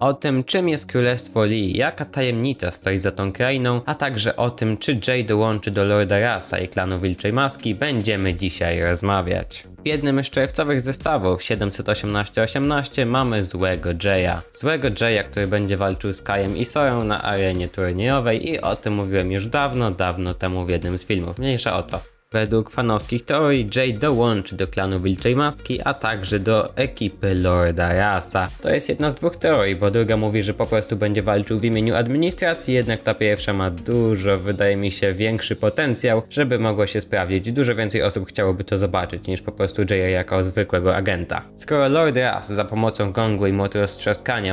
O tym, czym jest Królestwo Lee, jaka tajemnica stoi za tą krainą, a także o tym, czy Jay dołączy do Lorda Rasa i klanu Wilczej Maski, będziemy dzisiaj rozmawiać. W jednym z czerwcowych zestawów 718-18 mamy złego Jaya. Złego Jaya, który będzie walczył z Kajem i Sorą na arenie turniejowej i o tym mówiłem już dawno, dawno temu w jednym z filmów, mniejsza o to. Według fanowskich teorii Jade dołączy do klanu Wilczej Maski, a także do ekipy Lorda Rasa. To jest jedna z dwóch teorii, bo druga mówi, że po prostu będzie walczył w imieniu administracji, jednak ta pierwsza ma dużo, wydaje mi się, większy potencjał, żeby mogło się sprawdzić. Dużo więcej osób chciałoby to zobaczyć niż po prostu Jaya jako zwykłego agenta. Skoro Lord Ras za pomocą gongu i młotu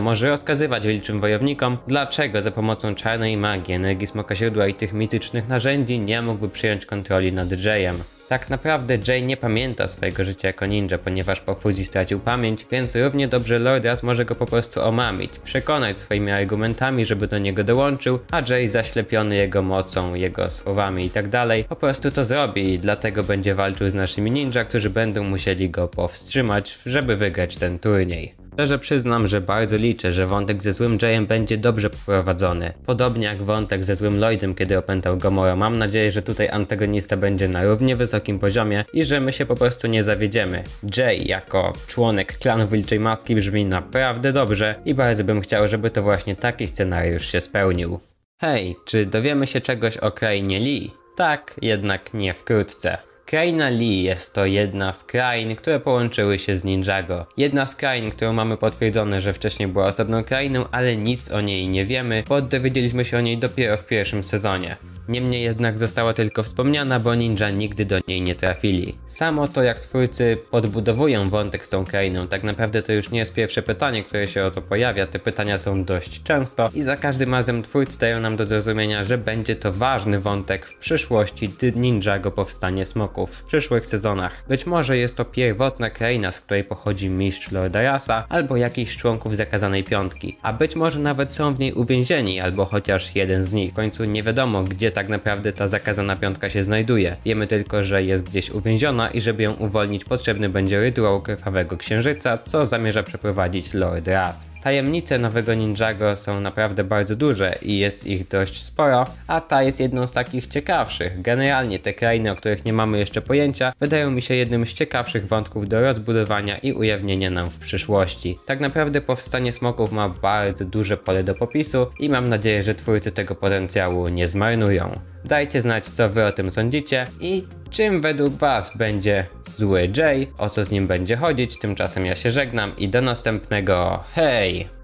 może rozkazywać wilczym wojownikom, dlaczego za pomocą czarnej magii, energii smoka źródła i tych mitycznych narzędzi nie mógłby przyjąć kontroli nad Jaya? Jayem. Tak naprawdę Jay nie pamięta swojego życia jako ninja, ponieważ po fuzji stracił pamięć, więc równie dobrze Lordras może go po prostu omamić, przekonać swoimi argumentami, żeby do niego dołączył, a Jay zaślepiony jego mocą, jego słowami itd. Tak po prostu to zrobi i dlatego będzie walczył z naszymi ninja, którzy będą musieli go powstrzymać, żeby wygrać ten turniej. Szczerze przyznam, że bardzo liczę, że wątek ze złym Jayem będzie dobrze poprowadzony. Podobnie jak wątek ze złym Lloydem, kiedy opętał Gomora. Mam nadzieję, że tutaj antagonista będzie na równie wysokim poziomie i że my się po prostu nie zawiedziemy. Jay jako członek klanu Wilczej Maski brzmi naprawdę dobrze i bardzo bym chciał, żeby to właśnie taki scenariusz się spełnił. Hej, czy dowiemy się czegoś o krainie Lee? Tak, jednak nie wkrótce. Kraina Lee jest to jedna z krain, które połączyły się z Ninjago. Jedna z krain, którą mamy potwierdzone, że wcześniej była osobną krainą, ale nic o niej nie wiemy, bo dowiedzieliśmy się o niej dopiero w pierwszym sezonie. Niemniej jednak została tylko wspomniana, bo ninja nigdy do niej nie trafili. Samo to jak twórcy podbudowują wątek z tą krainą, tak naprawdę to już nie jest pierwsze pytanie, które się o to pojawia, te pytania są dość często i za każdym razem twórcy dają nam do zrozumienia, że będzie to ważny wątek w przyszłości gdy go Powstanie Smoków w przyszłych sezonach. Być może jest to pierwotna kraina, z której pochodzi mistrz Lorda Rasa, albo jakiś z członków Zakazanej Piątki, a być może nawet są w niej uwięzieni, albo chociaż jeden z nich. W końcu nie wiadomo, gdzie tak naprawdę ta zakazana piątka się znajduje. Wiemy tylko, że jest gdzieś uwięziona i żeby ją uwolnić potrzebny będzie rytuał Krwawego Księżyca, co zamierza przeprowadzić Lord Raz. Tajemnice nowego Ninjago są naprawdę bardzo duże i jest ich dość sporo, a ta jest jedną z takich ciekawszych. Generalnie te krainy, o których nie mamy jeszcze pojęcia, wydają mi się jednym z ciekawszych wątków do rozbudowania i ujawnienia nam w przyszłości. Tak naprawdę powstanie smoków ma bardzo duże pole do popisu i mam nadzieję, że twórcy tego potencjału nie zmarnują. Dajcie znać, co wy o tym sądzicie i czym według was będzie zły Jay, o co z nim będzie chodzić. Tymczasem ja się żegnam i do następnego. Hej!